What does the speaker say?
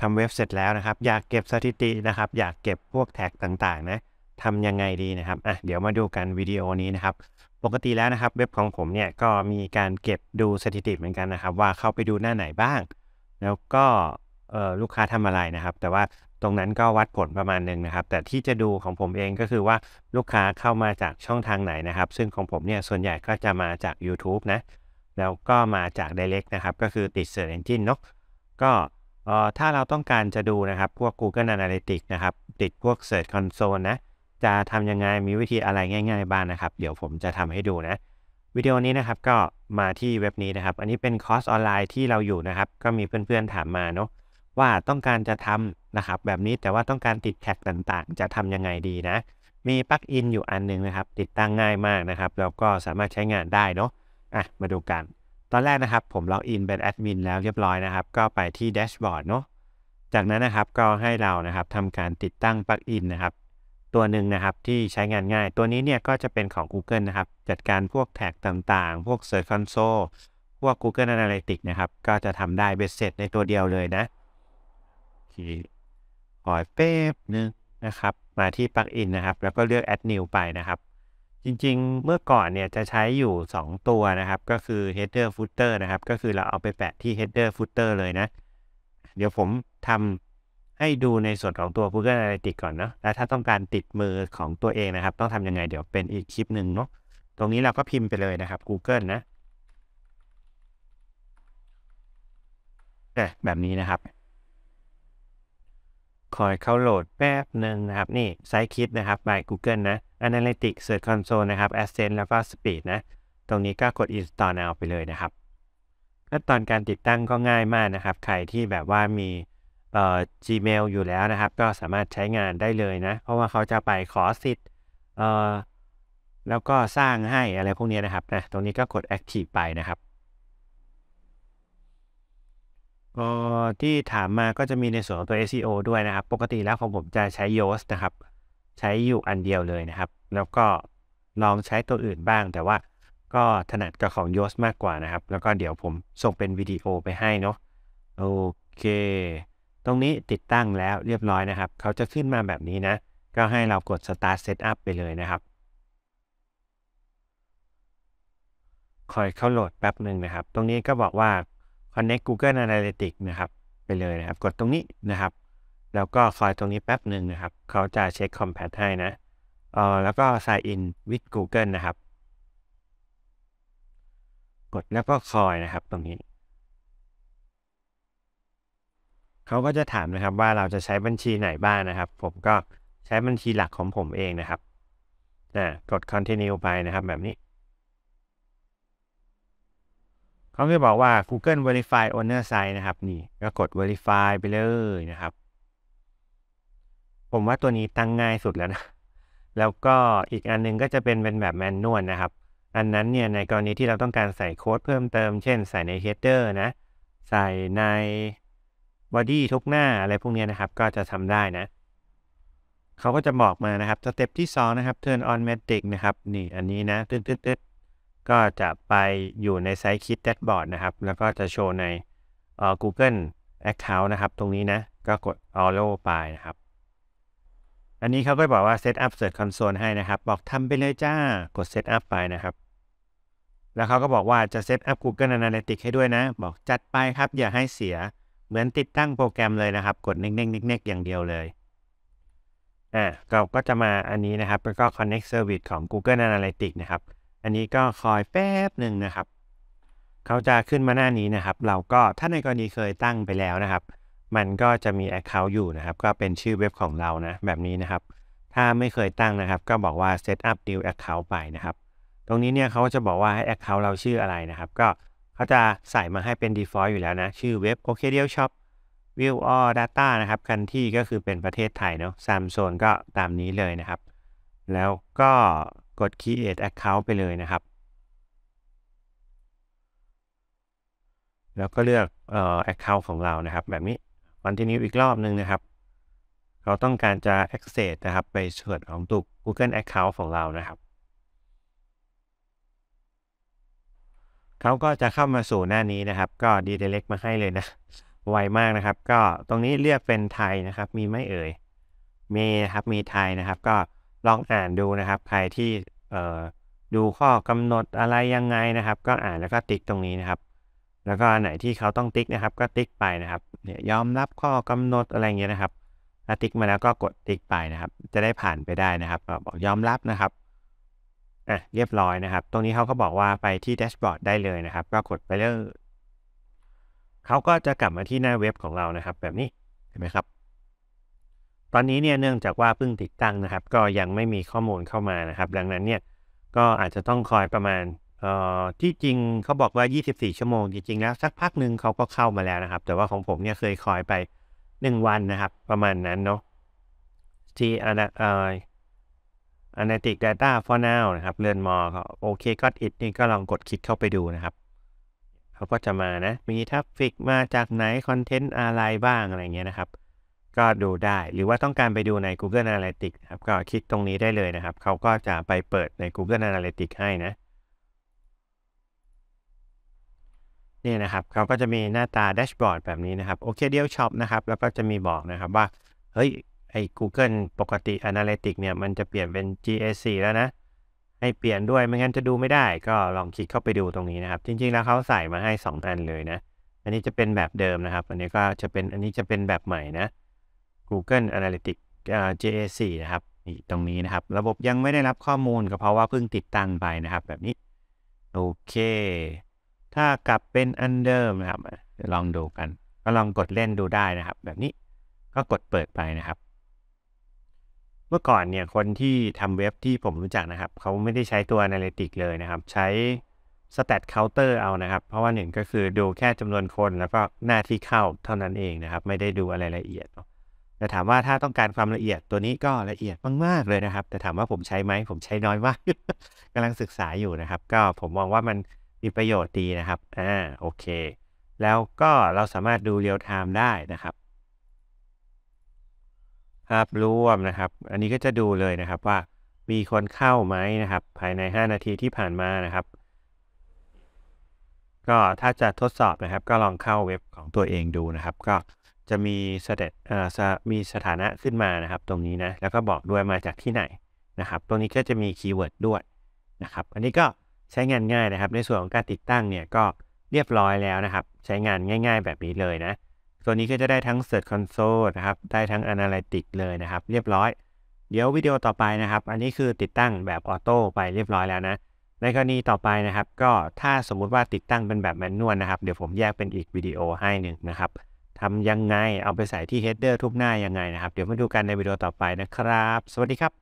ทำเว็บเสร็จแล้วนะครับ อยากเก็บสถิตินะครับ อยากเก็บพวกแท็กต่าง ๆ นะทำยังไงดีนะครับ อ่ะ เดี๋ยวมาดูกันวิดีโอนี้นะครับ ปกติแล้วนะครับเว็บของผมเนี่ยก็มีการเก็บดูสถิติเหมือนกันนะครับ ว่าเข้าไปดูหน้าไหนบ้าง แล้วก็ลูกค้าทำอะไรนะครับ แต่ว่าตรงนั้นก็วัดผลประมาณหนึ่งนะครับ แต่ที่จะดูของผมเองก็คือว่าลูกค้าเข้ามาจากช่องทางไหนนะครับ ซึ่งของผมเนี่ยส่วนใหญ่ก็จะมาจาก YouTube นะแล้วก็มาจาก Direct นะครับ ก็คือติด Search Engine เนาะก็ออถ้าเราต้องการจะดูนะครับพวก Google Analytics นะครับติดพวก Search Console นะจะทำยังไงมีวิธีอะไรง่ายๆบ้างนนะครับ เดี๋ยวผมจะทำให้ดูนะวิดีโอนี้นะครับก็มาที่เว็บนี้นะครับ อันนี้เป็นคอร์สออนไลน์ที่เราอยู่นะครับก็มีเพื่อนๆถามมาเนาะว่าต้องการจะทำนะครับ แบบนี้แต่ว่าต้องการติดแท็กต่างๆ จะทำยังไงดีนะ มีปลั๊กอินอยู่อันนึงนะครับ ติดตั้งง่ายมากนะครับ แล้วก็สามารถใช้งานได้เนาะอ่ะมาดูกันตอนแรกนะครับผมล็อกอินเป็นแอดมินแล้วเรียบร้อยนะครับ ก็ไปที่แดชบอร์ดเนาะจากนั้นนะครับก็ให้เรานะครับทำการติดตั้งปลั๊กอินนะครับ ตัวหนึ่งนะครับที่ใช้งานง่าย ตัวนี้เนี่ยก็จะเป็นของ Google นะครับ จัดการพวกแท็กต่างๆ พวก Search Console พวก Google Analytics นะครับก็จะทำได้เบ็เสร็จในตัวเดียวเลยนะขอยเป๊บนึงนะครับ มาที่ปลั๊กอินนะครับ แล้วก็เลือก Add New ไปนะครับจริงๆ เมื่อก่อนเนี่ยจะใช้อยู่ 2 ตัวนะครับ ก็คือ header footer นะครับ ก็คือเราเอาไปแปะที่ header footer เลยนะ เดี๋ยวผมทำให้ดูในส่วนของตัว Google Analytics ก่อนเนาะแล้วถ้าต้องการติดมือของตัวเองนะครับ ต้องทำยังไงเดี๋ยวเป็นอีกคลิปหนึ่งเนาะตรงนี้เราก็พิมพ์ไปเลยนะครับ Google นะ แบบนี้นะครับคอยเข้าโหลดแป๊บหนึ่งนะครับ นี่ไซต์คิดนะครับ by Google นะ Analytics Search Console นะครับ Ascent แล้วก็ Speed นะ ตรงนี้ก็กด Install Now ไปเลยนะครับขั้นตอนการติดตั้งก็ง่ายมากนะครับ ใครที่แบบว่ามีเอ่อ Gmail อยู่แล้วนะครับ ก็สามารถใช้งานได้เลยนะ เพราะว่าเขาจะไปขอสิทธิ์เอ่อแล้วก็สร้างให้อะไรพวกนี้นะครับนะตรงนี้ก็กด Active ไปนะครับก็ที่ถามมาก็จะมีในส่วนของตัว SEO ด้วยนะครับ ปกติแล้วของผมจะใช้ Yoast นะครับ ใช้อยู่อันเดียวเลยนะครับ แล้วก็ ลองใช้ตัวอื่นบ้างแต่ว่าก็ถนัดกับของ Yoast มากกว่านะครับ แล้วก็เดี๋ยวผมส่งเป็นวิดีโอไปให้เนาะ โอเค ตรงนี้ติดตั้งแล้วเรียบร้อยนะครับ เขาจะขึ้นมาแบบนี้นะ ก็ให้เรากด Start Setup ไปเลยนะครับ คอยเข้าโหลดแป๊บหนึ่งนะครับ ตรงนี้ก็บอกว่า Connect Google Analytics นะครับ ไปเลยนะครับ กดตรงนี้นะครับ แล้วก็คอยตรงนี้แป๊บหนึ่งนะครับเขาจะเช็คคอมแพตให้นะเออแล้วก็ sign in with Google นะครับ กดแล้วก็คอยนะครับตรงนี้ เขาก็จะถามนะครับว่าเราจะใช้บัญชีไหนบ้างนะครับ ผมก็ใช้บัญชีหลักของผมเองนะครับนะกด continue ไปนะครับแบบนี้เขาจะบอกว่า Google Verify Owner Site นะครับนี่ก็กด Verify ไปเลยนะครับ ผมว่าตัวนี้ตั้งง่ายสุดแล้วนะ แล้วก็อีกอันนึงก็จะเป็นเป็นแบบแมนนวลนะครับ อันนั้นเนี่ยในกรณีที่เราต้องการใส่โค้ดเพิ่มเติมเช่นใส่ใน header นะ ใส่ในบอดี้ทุกหน้าอะไรพวกนี้นะครับก็จะทำได้นะเขาก็จะบอกมานะครับ สเต็ปที่ 2 นะครับ turn on magic นะครับ นี่อันนี้นะตึ๊ดตึ๊ดตึ๊ดก็จะไปอยู่ในไซต์คิดแดชบอร์ดนะครับ แล้วก็จะโชว์ใน Google Account นะครับ ตรงนี้นะ ก็กด Allo ไปนะครับ อันนี้เขาก็บอกว่า Setup Search Console ให้นะครับ บอกทำไปเลยจ้า กด Setup ไปนะครับ แล้วเขาก็บอกว่าจะ Setup Google Analytics ให้ด้วยนะ บอกจัดไปครับ อย่าให้เสีย เหมือนติดตั้งโปรแกรมเลยนะครับ กดเน่งๆเน่ๆอย่างเดียวเลย อ่เราก็จะมาอันนี้นะครับแล้วก็ Connect Service ของ Google Analytics นะครับอันนี้ก็คอยแป๊บหนึ่งนะครับเขาจะขึ้นมาหน้านี้นะครับ เราก็ถ้าในกรณีเคยตั้งไปแล้วนะครับ มันก็จะมี Account อยู่นะครับ ก็เป็นชื่อเว็บของเรานะแบบนี้นะครับ ถ้าไม่เคยตั้งนะครับ ก็บอกว่า set up new account ไปนะครับ ตรงนี้เนี่ยเขาจะบอกว่าให้ Account เราชื่ออะไรนะครับ ก็เขาจะใส่มาให้เป็น default อยู่แล้วนะชื่อเว็บ OK เดียวช็อปวิวออ l Data นะครับคันที่ก็คือเป็นประเทศไทยเนาะซัมโซนก็ตามนี้เลยนะครับ แล้วก็กด create account ไปเลยนะครับ แล้วก็เลือกเอ่อ account ของเรา นะครับ แบบนี้ continue อีกรอบหนึ่งนะครับ เราต้องการจะ access นะครับ ไปเชิรของตุก Google account ของเรานะครับ เขาก็จะเข้ามาสู่หน้านี้นะครับ ก็ redirect มาให้เลยนะ ไวมากนะครับ ก็ตรงนี้เลือกเป็นไทยนะครับ มีไม่เอ่ย มีครับ มีไทยนะครับ ก็ลองอ่านดูนะครับใครที่ดูข้อกำหนดอะไรยังไงนะครับ ก็อ่านแล้วก็ติ๊กตรงนี้นะครับ แล้วก็ไหนที่เขาต้องติ๊กนะครับ ก็ติ๊กไปนะครับเนี่ยยอมรับข้อกำหนดอะไรเงี้ยนะครับถ้าติ๊กมาแล้วก็กดติ๊กไปนะครับ จะได้ผ่านไปได้นะครับบอกยอมรับนะครับอ่ะเรียบร้อยนะครับ ตรงนี้เขาก็บอกว่าไปที่แดชบอร์ดได้เลยนะครับ ก็กดไปเลยเขาก็จะกลับมาที่หน้าเว็บของเรานะครับ แบบนี้เห็นไหมครับตอนนี้เนี่ยเนื่องจากว่าเพิ่งติดตั้งนะครับ ก็ยังไม่มีข้อมูลเข้ามานะครับ ดังนั้นเนี่ย ก็อาจจะต้องคอยประมาณ เอ่อที่จริงเขาบอกว่า 24 ชั่วโมง จริงๆ แล้วสักพักหนึ่งเขาก็เข้ามาแล้วนะครับ แต่ว่าของผมเนี่ยเคยคอยไป 1 วันนะครับ ประมาณนั้นเนาะที่อันเอ่อ analytic data for now นะครับเลื่อนมอก็โอเคก็อิดนี่ก็ลองกดคลิกเข้าไปดูนะครับเขาก็จะมานะมีทัฟฟิกมาจากไหนคอนเทนต์อะไรบ้างอะไรเงี้ยนะครับก็ดูได้หรือว่าต้องการไปดูใน Google Analytics ครับก็คลิกตรงนี้ได้เลยนะครับ เขาก็จะไปเปิดใน Google Analytics ให้นะนี่นะครับเขาก็จะมีหน้าตาแดชบอร์ดแบบนี้นะครับโอเคเดียวช็อปนะครับแล้วก็จะมีบอกนะครับว่าเฮ้ยไอ้ Google ปกติ Analytics เนี่ย มันจะเปลี่ยนเป็น GAC แล้วนะ ให้เปลี่ยนด้วยไม่งั้นจะดูไม่ได้ก็ลองคลิกเข้าไปดูตรงนี้นะครับ จริงๆแล้วเขาใส่มาให้2อันเลยนะ อันนี้จะเป็นแบบเดิมนะครับอันนี้ก็จะเป็นอันนี้จะเป็นแบบใหม่นะ Google Analytics GA4 นะครับตรงนี้นะครับ ระบบยังไม่ได้รับข้อมูลก็เพราะว่าเพิ่งติดตั้งไปนะครับ แบบนี้โอเค ถ้ากลับเป็นอันเดิมนะครับลองดูกัน ก็ลองกดเล่นดูได้นะครับ แบบนี้ก็กดเปิดไปนะครับ เมื่อก่อนเนี่ยคนที่ทำเว็บที่ผมรู้จักนะครับเขาไม่ได้ใช้ตัว Analytics เลยนะครับ ใช้ Stat Counter เอานะครับ เพราะว่าหนึ่งก็คือดูแค่จำนวนคนแล้วก็หน้าที่เข้าเท่านั้นเองนะครับ ไม่ได้ดูอะไรละเอียดเนาะแต่ถามว่าถ้าต้องการความละเอียดตัวนี้ก็ละเอียดมากๆเลยนะครับ แต่ถามว่าผมใช้ไหมผมใช้น้อยมากกำลังศึกษาอยู่นะครับ ก็ผมมองว่ามันมีประโยชน์ดีนะครับอ่าโอเค แล้วก็เราสามารถดูเรียลไทม์ได้นะครับ ภาพรวมนะครับ อันนี้ก็จะดูเลยนะครับว่า มีคนเข้าไหมนะครับ ภายใน 5 นาทีที่ผ่านมานะครับ ก็ถ้าจะทดสอบนะครับ ก็ลองเข้าเว็บของตัวเองดูนะครับก็จะมีสด็จเอ่อมีสถานะขึ้นมานะครับ ตรงนี้นะ แล้วก็บอกด้วยมาจากที่ไหนนะครับ ตรงนี้ก็จะมีคีย์เวิร์ดด้วยนะครับ อันนี้ก็ใช้งานง่ายนะครับ ในส่วนของการติดตั้งเนี่ยก็เรียบร้อยแล้วนะครับ ใช้งานง่ายๆแบบนี้เลยนะตัวนี้ก็จะได้ทั้ง Search Console นะครับ ได้ทั้ง Analytics เลยนะครับ เรียบร้อย เดี๋ยววิดีโอต่อไปนะครับ อันนี้คือติดตั้งแบบออโต้ไปเรียบร้อยแล้วนะ ในกรณีต่อไปนะครับก็ถ้าสมมุติว่าติดตั้งเป็นแบบแมนนวลนะครับเดี๋ยวผมแยกเป็นอีกวิดีโอให้หนึ่งนะครับทำยังไงเอาไปใส่ที่เฮดเดอร์ทุกหน้ายังไงนะครับ เดี๋ยวมาดูกันในวิดีโอต่อไปนะครับ สวัสดีครับ